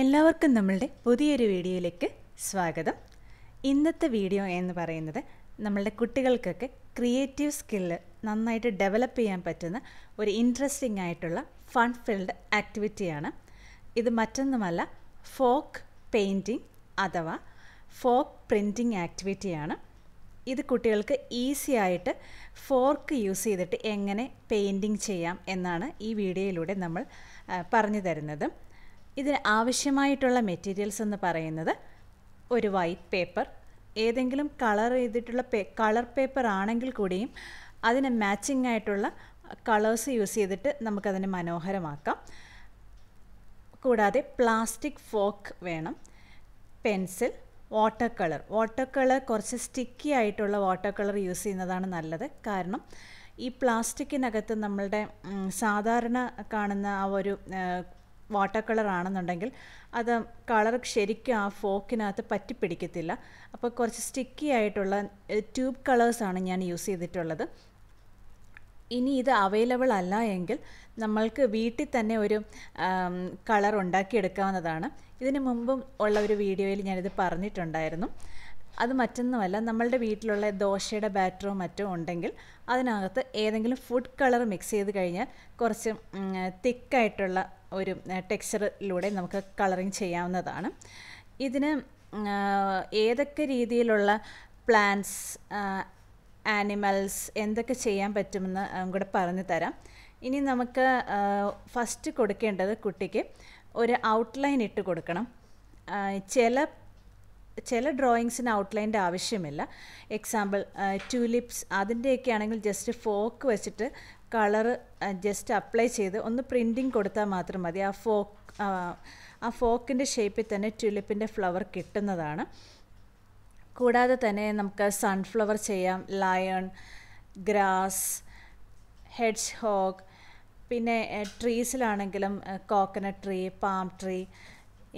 എല്ലാവർക്കും നമ്മളുടെ പുതിയൊരു വീഡിയോയിലേക്ക് സ്വാഗതം ഇന്നത്തെ വീഡിയോ എന്ന് പറയുന്നത് നമ്മളുടെ കുട്ടികൾക്കൊക്കെ ക്രിയേറ്റീവ് സ്കില്ല് നന്നായിട്ട് ഡെവലപ്പ് ചെയ്യാൻ പറ്റുന്ന ഒരു ഇൻട്രസ്റ്റിംഗ് ആയിട്ടുള്ള ഫൺ ഫിൽഡ് ആക്ടിവിറ്റിയാണ് ഇത് മറ്റൊന്നുമല്ല ഫോക്ക് പെയിൻറ്റിങ് അഥവാ ഫോക്ക് പ്രിൻറ്റിങ് ആക്ടിവിറ്റിയാണ് ഇത് കുട്ടികൾക്ക് ഈസി ആയിട്ട് ഫോർക്ക് യൂസ് ചെയ്തിട്ട് എങ്ങനെ പെയിൻറ്റിങ് ചെയ്യാം എന്നാണ് ഈ വീഡിയോയിലൂടെ നമ്മൾ പറഞ്ഞു തരുന്നത് ഇതിന് ആവശ്യമായിട്ടുള്ള മെറ്റീരിയൽസ് എന്ന് പറയുന്നത് ഒരു വൈറ്റ് പേപ്പർ ഏതെങ്കിലും കളർ ചെയ്തിട്ടുള്ള പേ കളർ പേപ്പർ ആണെങ്കിൽ കൂടിയും അതിന് മാച്ചിങ് ആയിട്ടുള്ള കളേഴ്സ് യൂസ് ചെയ്തിട്ട് നമുക്കതിനെ മനോഹരമാക്കാം കൂടാതെ പ്ലാസ്റ്റിക് ഫോക്ക് വേണം pencil water colour water colour കുറച്ച് സ്റ്റിക്കി ആയിട്ടുള്ള വാട്ടർ കളർ യൂസ് ചെയ്യുന്നതാണ് നല്ലത് കാരണം ഈ പ്ലാസ്റ്റിക്കിനകത്ത് നമ്മളുടെ സാധാരണ കാണുന്ന ആ ഒരു വാട്ടർ കളർ ആണെന്നുണ്ടെങ്കിൽ അത് കളർ ശരിക്കും ആ ഫോക്കിനകത്ത് പിടിക്കത്തില്ല അപ്പോൾ കുറച്ച് സ്റ്റിക്കി ആയിട്ടുള്ള ട്യൂബ് കളേഴ്സാണ് ഞാൻ യൂസ് ചെയ്തിട്ടുള്ളത് ഇനി ഇത് അവൈലബിൾ അല്ല എങ്കിൽ നമ്മൾക്ക് വീട്ടിൽ തന്നെ ഒരു കളർ ഉണ്ടാക്കിയെടുക്കാവുന്നതാണ് ഇതിന് മുമ്പും ഉള്ള ഒരു വീഡിയോയിൽ ഞാനിത് പറഞ്ഞിട്ടുണ്ടായിരുന്നു അത് മറ്റൊന്നുമല്ല നമ്മളുടെ വീട്ടിലുള്ള ദോശയുടെ ബാറ്ററോ മറ്റോ ഉണ്ടെങ്കിൽ അതിനകത്ത് ഏതെങ്കിലും ഫുഡ് കളർ മിക്സ് ചെയ്ത് കഴിഞ്ഞാൽ കുറച്ച് തിക്കായിട്ടുള്ള ഒരു ടെക്സ്ചറിലൂടെ നമുക്ക് കളറിങ് ചെയ്യാവുന്നതാണ് ഇതിന് ഏതൊക്കെ രീതിയിലുള്ള പ്ലാന്റ്സ് ആനിമൽസ് എന്തൊക്കെ ചെയ്യാൻ പറ്റുമെന്ന് കൂടെ പറഞ്ഞു തരാം ഇനി നമുക്ക് ഫസ്റ്റ് കൊടുക്കേണ്ടത് കുട്ടിക്ക് ഒരു ഔട്ട്ലൈൻ ഇട്ട് കൊടുക്കണം ചില ചില ഡ്രോയിങ്സിന് ഔട്ട്ലൈൻ്റെ ആവശ്യമില്ല എക്സാമ്പിൾ ട്യൂലിപ്സ് അതിൻ്റെയൊക്കെ ആണെങ്കിൽ ജസ്റ്റ് ഫോക്ക് വെച്ചിട്ട് കളറ് ജസ്റ്റ് അപ്ലൈ ചെയ്ത് ഒന്ന് പ്രിൻറ്റിങ് കൊടുത്താൽ മാത്രം മതി ആ ഫോക്ക് ആ ഫോക്കിൻ്റെ ഷേപ്പിൽ തന്നെ ട്യൂലിപ്പിൻ്റെ ഫ്ലവർ കിട്ടുന്നതാണ് കൂടാതെ തന്നെ നമുക്ക് സൺഫ്ലവർ ചെയ്യാം ലയൺ ഗ്രാസ് ഹെഡ്ജ് ഹോഗ് പിന്നെ ട്രീസിലാണെങ്കിലും കോക്കനട്ട് ട്രീ പാം ട്രീ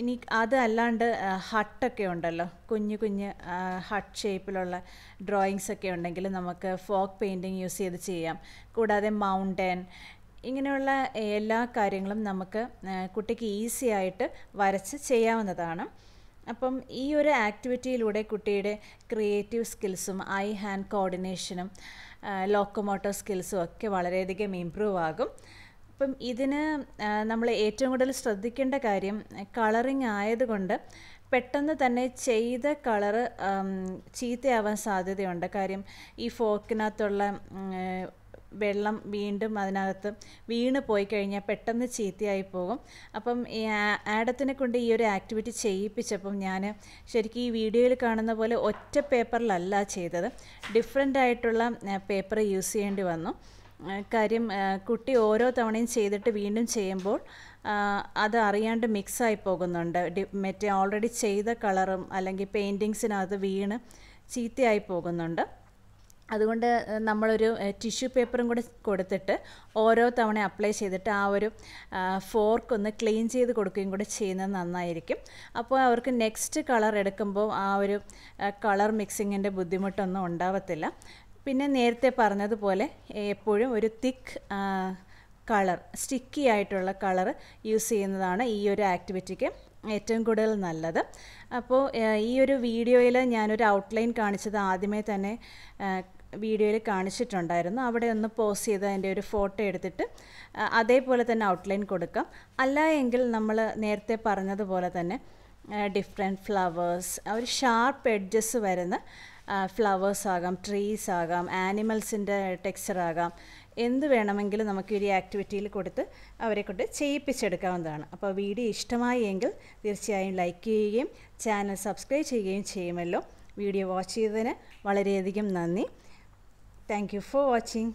ഇനി അത് അല്ലാണ്ട് ഹട്ടൊക്കെ ഉണ്ടല്ലോ കുഞ്ഞു കുഞ്ഞ് ഹട്ട് ഷേപ്പിലുള്ള ഡ്രോയിങ്സ് ഒക്കെ ഉണ്ടെങ്കിൽ നമുക്ക് ഫോക്ക് പെയിൻറ്റിങ് യൂസ് ചെയ്ത് ചെയ്യാം കൂടാതെ മൗണ്ടൻ ഇങ്ങനെയുള്ള എല്ലാ കാര്യങ്ങളും നമുക്ക് കുട്ടിക്ക് ഈസി ആയിട്ട് വരച്ച് ചെയ്യാവുന്നതാണ് അപ്പം ഈ ഒരു ആക്ടിവിറ്റിയിലൂടെ കുട്ടിയുടെ ക്രിയേറ്റീവ് സ്കിൽസും ഐ ഹാൻഡ് കോർഡിനേഷനും ലോക്കോമോട്ടർ സ്കിൽസും ഒക്കെ വളരെയധികം ഇമ്പ്രൂവ് ആകും അപ്പം ഇതിന് നമ്മൾ ഏറ്റവും കൂടുതൽ ശ്രദ്ധിക്കേണ്ട കാര്യം കളറിങ് ആയതുകൊണ്ട് പെട്ടെന്ന് തന്നെ ചെയ്ത കളറ് ചീത്തയാവാൻ സാധ്യതയുണ്ട് കാര്യം ഈ ഫോക്കിനകത്തുള്ള വെള്ളം വീണ്ടും അതിനകത്ത് വീണ് പോയി കഴിഞ്ഞാൽ പെട്ടെന്ന് ചീത്തയായി പോകും അപ്പം ഈ ആഡത്തിനെ കൊണ്ട് ഈ ഒരു ആക്ടിവിറ്റി ചെയ്യിപ്പിച്ചപ്പം ഞാൻ ശരിക്കും ഈ വീഡിയോയിൽ കാണുന്ന പോലെ ഒറ്റ പേപ്പറിലല്ല ചെയ്തത് ഡിഫറെൻ്റ് ആയിട്ടുള്ള പേപ്പർ യൂസ് ചെയ്യേണ്ടി വന്നു കാര്യം കുട്ടി ഓരോ തവണയും ചെയ്തിട്ട് വീണ്ടും ചെയ്യുമ്പോൾ അത് അറിയാണ്ട് മിക്സായി പോകുന്നുണ്ട് മറ്റേ ഓൾറെഡി ചെയ്ത കളറും അല്ലെങ്കിൽ പെയിൻറ്റിങ്സിനകത്ത് വീണ് ചീത്തയായി പോകുന്നുണ്ട് അതുകൊണ്ട് നമ്മളൊരു ടിഷ്യൂ പേപ്പറും കൂടെ കൊടുത്തിട്ട് ഓരോ തവണ അപ്ലൈ ചെയ്തിട്ട് ആ ഒരു ഫോർക്ക് ഒന്ന് ക്ലീൻ ചെയ്ത് കൊടുക്കുകയും കൂടെ ചെയ്യുന്നത് നന്നായിരിക്കും അപ്പോൾ അവർക്ക് നെക്സ്റ്റ് കളർ എടുക്കുമ്പോൾ ആ ഒരു കളർ മിക്സിങ്ങിൻ്റെ ബുദ്ധിമുട്ടൊന്നും ഉണ്ടാവത്തില്ല പിന്നെ നേരത്തെ പറഞ്ഞതുപോലെ എപ്പോഴും ഒരു തിക്ക് കളർ സ്റ്റിക്കി ആയിട്ടുള്ള കളർ യൂസ് ചെയ്യുന്നതാണ് ഈ ഒരു ആക്ടിവിറ്റിക്ക് ഏറ്റവും കൂടുതൽ നല്ലത് അപ്പോൾ ഈ ഒരു വീഡിയോയിൽ ഞാനൊരു ഔട്ട്ലൈൻ കാണിച്ചത് ആദ്യമേ തന്നെ വീഡിയോയിൽ കാണിച്ചിട്ടുണ്ടായിരുന്നു അവിടെ ഒന്ന് പോസ് ചെയ്ത് അതിൻ്റെ ഒരു ഫോട്ടോ എടുത്തിട്ട് അതേപോലെ തന്നെ ഔട്ട്ലൈൻ കൊടുക്കാം അല്ല എങ്കിൽ നമ്മൾ നേരത്തെ പറഞ്ഞതുപോലെ തന്നെ ഡിഫറെൻറ്റ് ഫ്ലവേഴ്സ് ഒരു ഷാർപ്പ് എഡ്ജസ് വരുന്ന ഫ്ലവേഴ്സ് ആകാം ട്രീസ് ആകാം ആനിമൽസിൻ്റെ ടെക്സ്ചർ ആകാം എന്ത് വേണമെങ്കിലും നമുക്ക് ഈ ആക്ടിവിറ്റിയിൽ കൊടുത്ത് അവരെ കൊണ്ട് ചെയ്യിപ്പിച്ചെടുക്കാവുന്നതാണ് അപ്പോൾ വീഡിയോ ഇഷ്ടമായി എങ്കിൽ തീർച്ചയായും ലൈക്ക് ചെയ്യുകയും ചാനൽ സബ്സ്ക്രൈബ് ചെയ്യുകയും ചെയ്യുമല്ലോ വീഡിയോ വാച്ച് ചെയ്തതിന് വളരെയധികം നന്ദി താങ്ക് ഫോർ വാച്ചിങ്